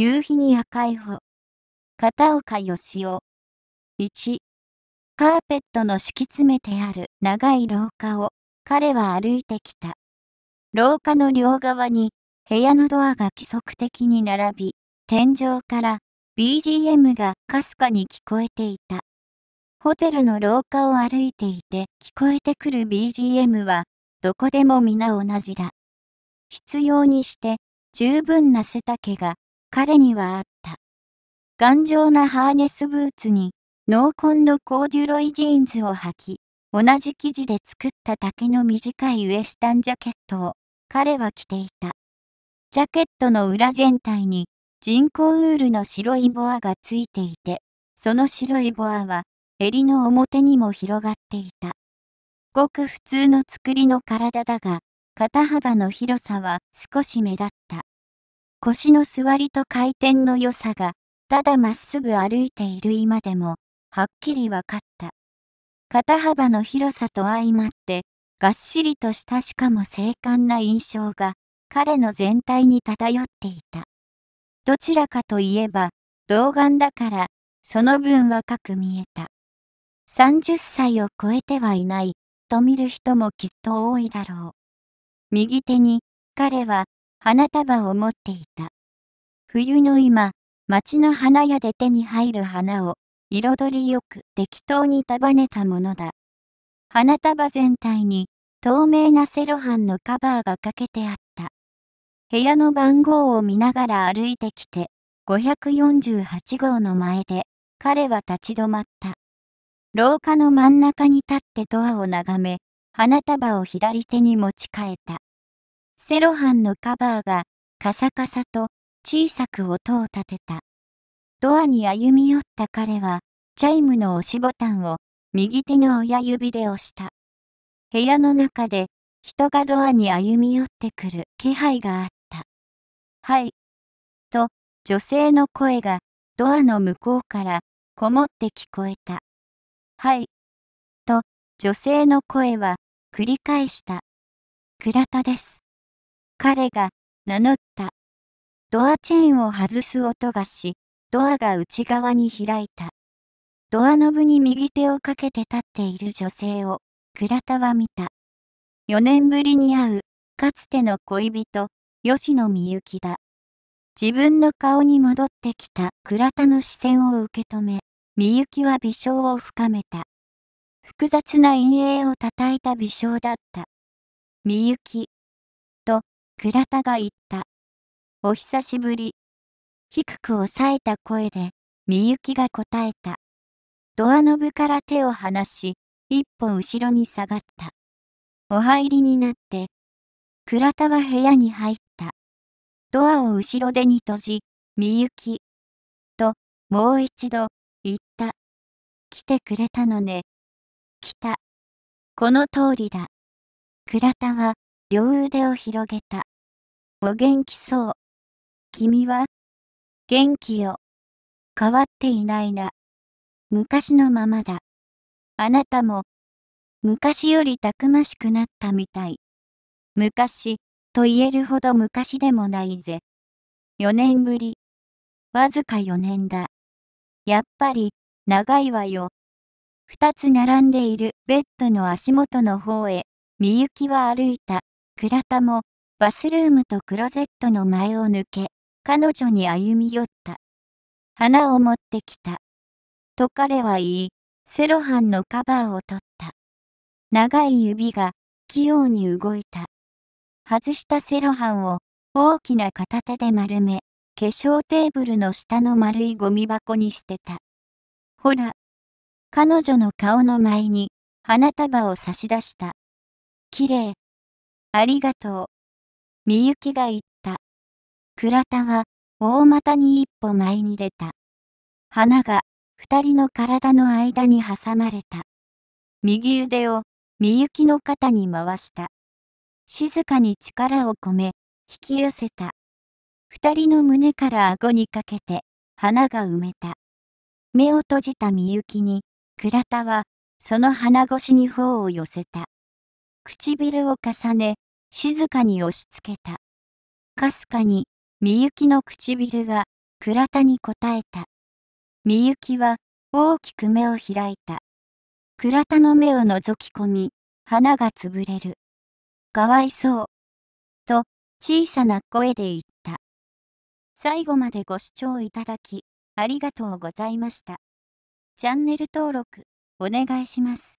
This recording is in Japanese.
夕日に赤い穂。片岡義雄。1。カーペットの敷き詰めてある長い廊下を彼は歩いてきた。廊下の両側に部屋のドアが規則的に並び、天井から BGM がかすかに聞こえていた。ホテルの廊下を歩いていて聞こえてくる BGM はどこでも皆同じだ。必要にして十分な背丈が彼にはあった。頑丈なハーネスブーツに、濃紺のコーデュロイジーンズを履き、同じ生地で作った丈の短いウエスタンジャケットを、彼は着ていた。ジャケットの裏全体に、人工ウールの白いボアがついていて、その白いボアは、襟の表にも広がっていた。ごく普通の作りの体だが、肩幅の広さは少し目立った。腰の座りと回転の良さが、ただまっすぐ歩いている今でも、はっきり分かった。肩幅の広さと相まって、がっしりとしたしかも精悍な印象が、彼の全体に漂っていた。どちらかといえば、童顔だから、その分若く見えた。30歳を超えてはいない、と見る人もきっと多いだろう。右手に、彼は、花束を持っていた。冬の今、町の花屋で手に入る花を、彩りよく適当に束ねたものだ。花束全体に、透明なセロハンのカバーがかけてあった。部屋の番号を見ながら歩いてきて、548号の前で、彼は立ち止まった。廊下の真ん中に立ってドアを眺め、花束を左手に持ち替えた。セロハンのカバーがカサカサと小さく音を立てた。ドアに歩み寄った彼は、チャイムの押しボタンを右手の親指で押した。部屋の中で人がドアに歩み寄ってくる気配があった。はい。と、女性の声がドアの向こうからこもって聞こえた。はい。と、女性の声は繰り返した。倉田です。彼が名乗った。ドアチェーンを外す音がし、ドアが内側に開いた。ドアノブに右手をかけて立っている女性を、倉田は見た。4年ぶりに会う、かつての恋人、吉野美幸だ。自分の顔に戻ってきた倉田の視線を受け止め、美幸は微笑を深めた。複雑な陰影をたたいた微笑だった。美幸。倉田が言った。お久しぶり。低く抑えた声で、みゆきが答えた。ドアノブから手を離し、一歩後ろに下がった。お入りになって、倉田は部屋に入った。ドアを後ろ手に閉じ、みゆき、と、もう一度、言った。来てくれたのね。来た。この通りだ。倉田は、両腕を広げた。お元気そう。君は元気よ。変わっていないな。昔のままだ。あなたも、昔よりたくましくなったみたい。昔、と言えるほど昔でもないぜ。四年ぶり。わずか四年だ。やっぱり、長いわよ。二つ並んでいるベッドの足元の方へ、みゆきは歩いた。倉田も、バスルームとクロゼットの前を抜け、彼女に歩み寄った。花を持ってきた。と彼は言い、セロハンのカバーを取った。長い指が器用に動いた。外したセロハンを大きな片手で丸め、化粧テーブルの下の丸いゴミ箱に捨てた。ほら、彼女の顔の前に花束を差し出した。綺麗、ありがとう。みゆきが言った。倉田は、大股に一歩前に出た。花が、二人の体の間に挟まれた。右腕を、みゆきの肩に回した。静かに力を込め、引き寄せた。二人の胸から顎にかけて、花が埋めた。目を閉じたみゆきに、倉田は、その鼻越しに頬を寄せた。唇を重ね、静かに押し付けた。かすかに、みゆきの唇が、倉田に答えた。みゆきは、大きく目を開いた。倉田の目を覗き込み、花がつぶれる。かわいそう。と、小さな声で言った。最後までご視聴いただき、ありがとうございました。チャンネル登録、お願いします。